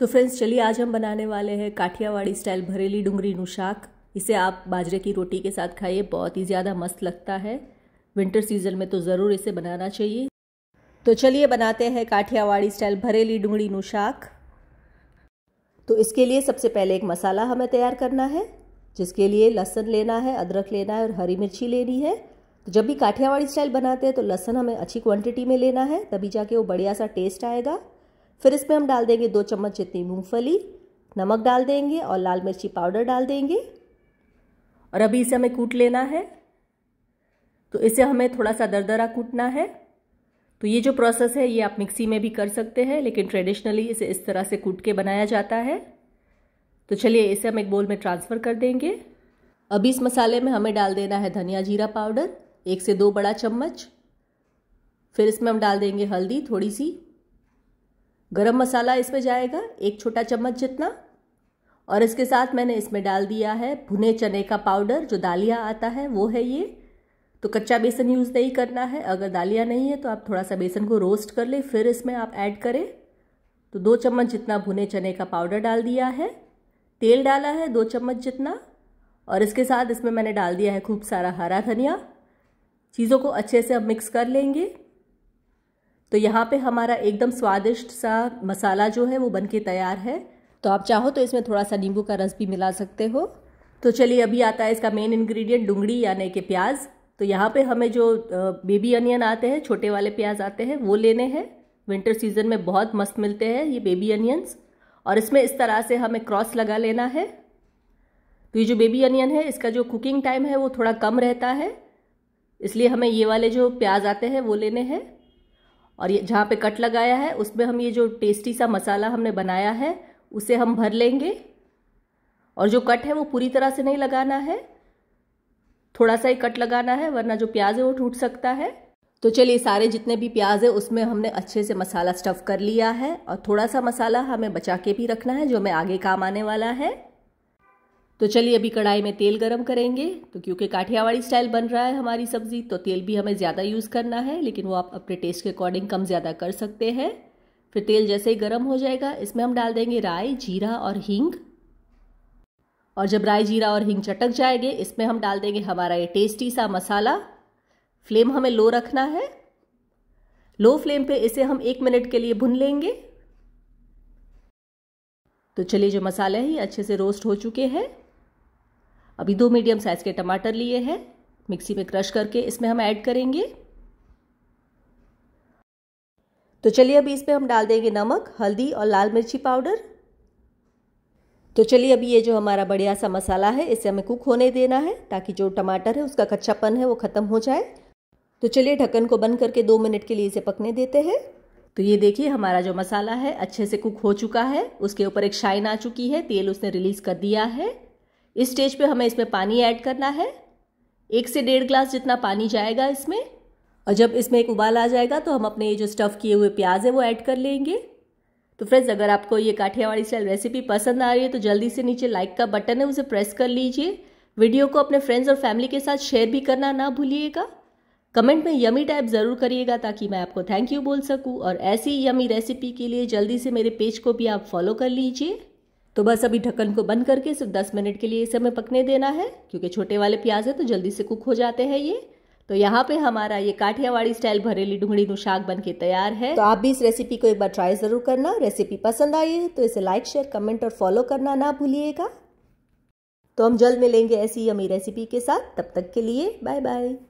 तो फ्रेंड्स चलिए आज हम बनाने वाले हैं काठियावाड़ी स्टाइल भरेली डूंगरी नुशाक इसे आप बाजरे की रोटी के साथ खाइए बहुत ही ज़्यादा मस्त लगता है विंटर सीजन में तो ज़रूर इसे बनाना चाहिए तो चलिए बनाते हैं काठियावाड़ी स्टाइल भरेली डुंगरीનું नुशाक तो इसके लिए सबसे पहले एक मसाला हमें तैयार करना है जिसके लिए लहसुन लेना है अदरक लेना है और हरी मिर्ची लेनी है तो जब भी काठियावाड़ी स्टाइल बनाते हैं तो लहसुन हमें अच्छी क्वांटिटी में लेना है तभी जाके वो बढ़िया सा टेस्ट आएगा फिर इसमें हम डाल देंगे दो चम्मच जितनी मूंगफली नमक डाल देंगे और लाल मिर्ची पाउडर डाल देंगे और अभी इसे हमें कूट लेना है तो इसे हमें थोड़ा सा दरदरा कूटना है तो ये जो प्रोसेस है ये आप मिक्सी में भी कर सकते हैं लेकिन ट्रेडिशनली इसे इस तरह से कूट के बनाया जाता है तो चलिए इसे हम एक बोल में ट्रांसफ़र कर देंगे अभी इस मसाले में हमें डाल देना है धनिया जीरा पाउडर एक से दो बड़ा चम्मच फिर इसमें हम डाल देंगे हल्दी थोड़ी सी गरम मसाला इसमें जाएगा एक छोटा चम्मच जितना और इसके साथ मैंने इसमें डाल दिया है भुने चने का पाउडर जो दालिया आता है वो है ये तो कच्चा बेसन यूज़ नहीं करना है अगर दालिया नहीं है तो आप थोड़ा सा बेसन को रोस्ट कर ले फिर इसमें आप ऐड करें तो दो चम्मच जितना भुने चने का पाउडर डाल दिया है तेल डाला है दो चम्मच जितना और इसके साथ इसमें मैंने डाल दिया है खूब सारा हरा धनिया चीज़ों को अच्छे से अब मिक्स कर लेंगे तो यहाँ पे हमारा एकदम स्वादिष्ट सा मसाला जो है वो बनके तैयार है तो आप चाहो तो इसमें थोड़ा सा नींबू का रस भी मिला सकते हो तो चलिए अभी आता है इसका मेन इंग्रेडिएंट डूंगड़ी यानी कि प्याज तो यहाँ पे हमें जो बेबी अनियन आते हैं छोटे वाले प्याज आते हैं वो लेने हैं विंटर सीजन में बहुत मस्त मिलते हैं ये बेबी अनियंस और इसमें इस तरह से हमें क्रॉस लगा लेना है तो ये जो बेबी अनियन है इसका जो कुकिंग टाइम है वो थोड़ा कम रहता है इसलिए हमें ये वाले जो प्याज आते हैं वो लेने हैं और ये जहाँ पे कट लगाया है उसमें हम ये जो टेस्टी सा मसाला हमने बनाया है उसे हम भर लेंगे और जो कट है वो पूरी तरह से नहीं लगाना है थोड़ा सा ही कट लगाना है वरना जो प्याज है वो टूट सकता है तो चलिए सारे जितने भी प्याज है उसमें हमने अच्छे से मसाला स्टफ़ कर लिया है और थोड़ा सा मसाला हमें बचा के भी रखना है जो हमें आगे काम आने वाला है तो चलिए अभी कढ़ाई में तेल गरम करेंगे तो क्योंकि काठियावाड़ी स्टाइल बन रहा है हमारी सब्ज़ी तो तेल भी हमें ज़्यादा यूज़ करना है लेकिन वो आप अपने टेस्ट के अकॉर्डिंग कम ज़्यादा कर सकते हैं फिर तेल जैसे ही गर्म हो जाएगा इसमें हम डाल देंगे राई जीरा और हींग और जब राई जीरा और हींग चटक जाएंगे इसमें हम डाल देंगे हमारा ये टेस्टी सा मसाला फ्लेम हमें लो रखना है लो फ्लेम पे इसे हम एक मिनट के लिए भुन लेंगे तो चलिए जो मसाले हैं ये अच्छे से रोस्ट हो चुके हैं अभी दो मीडियम साइज़ के टमाटर लिए हैं मिक्सी में क्रश करके इसमें हम ऐड करेंगे तो चलिए अभी इसमें हम डाल देंगे नमक हल्दी और लाल मिर्ची पाउडर तो चलिए अभी ये जो हमारा बढ़िया सा मसाला है इसे हमें कुक होने देना है ताकि जो टमाटर है उसका कच्चापन है वो ख़त्म हो जाए तो चलिए ढक्कन को बंद करके दो मिनट के लिए इसे पकने देते हैं तो ये देखिए हमारा जो मसाला है अच्छे से कुक हो चुका है उसके ऊपर एक शाइन आ चुकी है तेल उसने रिलीज़ कर दिया है इस स्टेज पे हमें इसमें पानी ऐड करना है एक से डेढ़ ग्लास जितना पानी जाएगा इसमें और जब इसमें एक उबाल आ जाएगा तो हम अपने ये जो स्टफ़ किए हुए प्याज है वो ऐड कर लेंगे तो फ्रेंड्स अगर आपको ये काठियावाड़ी स्टाइल रेसिपी पसंद आ रही है तो जल्दी से नीचे लाइक का बटन है उसे प्रेस कर लीजिए वीडियो को अपने फ्रेंड्स और फैमिली के साथ शेयर भी करना ना भूलिएगा कमेंट में यमी टाइप ज़रूर करिएगा ताकि मैं आपको थैंक यू बोल सकूं और ऐसी यमी रेसिपी के लिए जल्दी से मेरे पेज को भी आप फॉलो कर लीजिए तो बस अभी ढक्कन को बंद करके सिर्फ 10 मिनट के लिए इसे हमें पकने देना है क्योंकि छोटे वाले प्याज है तो जल्दी से कुक हो जाते हैं ये तो यहाँ पे हमारा ये काठियावाड़ी स्टाइल भरेली ढूंढी नु शाक बन के तैयार है तो आप भी इस रेसिपी को एक बार ट्राई ज़रूर करना रेसिपी पसंद आई तो इसे लाइक शेयर कमेंट और फॉलो करना ना भूलिएगा तो हम जल्द मिलेंगे ऐसी अमीर रेसिपी के साथ तब तक के लिए बाय बाय